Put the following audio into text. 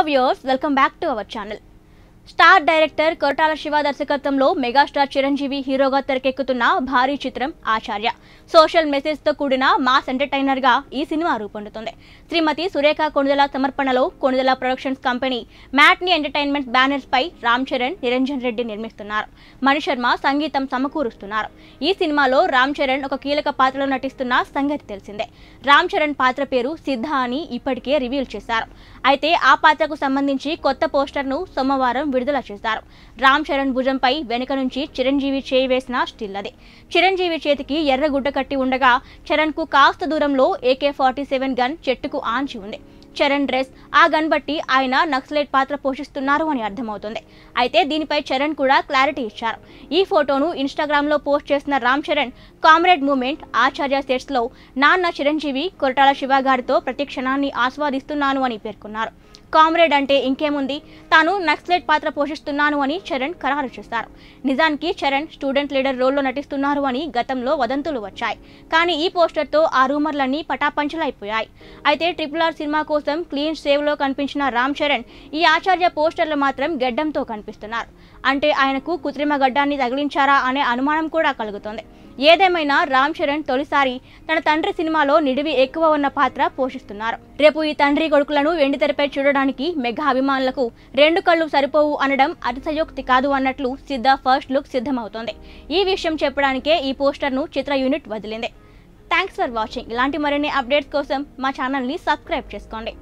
Hello viewers, welcome back to our channel. Star director Koratala Siva దర్శకత్వంలో megastar Chiranjeevi హీరోగా తెరకెక్కుతున్న భారీ చిత్రం ఆచార్య సోషల్ మెసేజ్తో కూడిన మాస్ ఎంటర్టైనర్గా ఈ సినిమా రూపొందుతుంది శ్రీమతి సురేఖ కొణిదల సమర్పణలో Konidela productions company Matinee entertainment బ్యానర్స్పై రామ్ చరణ్ నిరంజన్ రెడ్డి నిర్మిస్తున్నారు మణిశర్మ సంగీతం సమకూరుస్తున్నారు ఈ సినిమాలో రామ్ చరణ్ ఒక కీలక పాత్రలో నటిస్తున్న సంగతి తెలిసిందే రామ్ చరణ్ పాత్ర పేరు సిద్ధ అని ఇప్పటికే రివీల్ చేశారు అయితే ఆ పాత్రకు సంబంధించి కొత్త పోస్టర్ను సోమవారం విడుదల చేశారు రామ్ చరణ్ భుజంపై వెనుక నుంచి చిరంజీవి చేయి వేసిన స్టిల్ అది చిరంజీవి చేతికి ఎర్ర గుడ్డ కట్టి ఉండగా చరణ్ కు కాస్త దూరంలో ఏకే ఫార్టీ సెవెన్ గన్ చెట్టుకు ఆంచి ఉంది చరణ్ డ్రెస్ ఆ గన్ బట్టి ఆయన నక్సలైట్ పాత్ర పోషిస్తున్నారు అని అర్థమవుతుంది అయితే దీనిపై చరణ్ కూడా క్లారిటీ ఇచ్చారు ఈ ఫోటోను ఇన్స్టాగ్రామ్లో పోస్ట్ చేసిన రామ్ చరణ్ కామ్రేడ్ మూమెంట్ ఆచార్య సెట్స్లో నాన్న చిరంజీవి కొరటాల శివ గారితో ప్రతి క్షణాన్ని ఆస్వాదిస్తున్నాను అని పేర్కొన్నారు కామ్రేడ్ అంటే ఇంకేముంది తాను నక్సలైట్ పాత్ర పోషిస్తున్నాను అని చరణ్ ఖరారు చేశారు నిజానికి చరణ్ స్టూడెంట్ లీడర్ రోల్లో నటిస్తున్నారు అని గతంలో వదంతులు వచ్చాయి కానీ ఈ పోస్టర్తో ఆ రూమర్లన్నీ పటాపంచలైపోయాయి అయితే ట్రిపుల్ ఆర్ సినిమా కోసం క్లీన్ సేవ్లో కనిపించిన రామ్ చరణ్ ఈ ఆచార్య పోస్టర్లు మాత్రం గడ్డంతో కనిపిస్తున్నారు అంటే ఆయనకు కృత్రిమ గడ్డాన్ని తగిలించారా అనే అనుమానం కూడా కలుగుతోంది ఏదేమైనా రామ్ చరణ్ తొలిసారి తన తండ్రి సినిమాలో నిడివి ఎక్కువ ఉన్న పాత్ర పోషిస్తున్నారు రేపు ఈ తండ్రి కొడుకులను తెరపై చూడడానికి మెగా అభిమానులకు రెండు కళ్ళు సరిపోవు అనడం అతిశయోక్తి కాదు అన్నట్లు సిద్ధ ఫస్ట్ లుక్ సిద్ధమవుతోంది ఈ విషయం చెప్పడానికే ఈ పోస్టర్ను చిత్ర యూనిట్ వదిలింది థ్యాంక్స్ ఫర్ వాచింగ్ ఇలాంటి మరిన్ని అప్డేట్స్ కోసం మా ఛానల్ని సబ్స్క్రైబ్ చేసుకోండి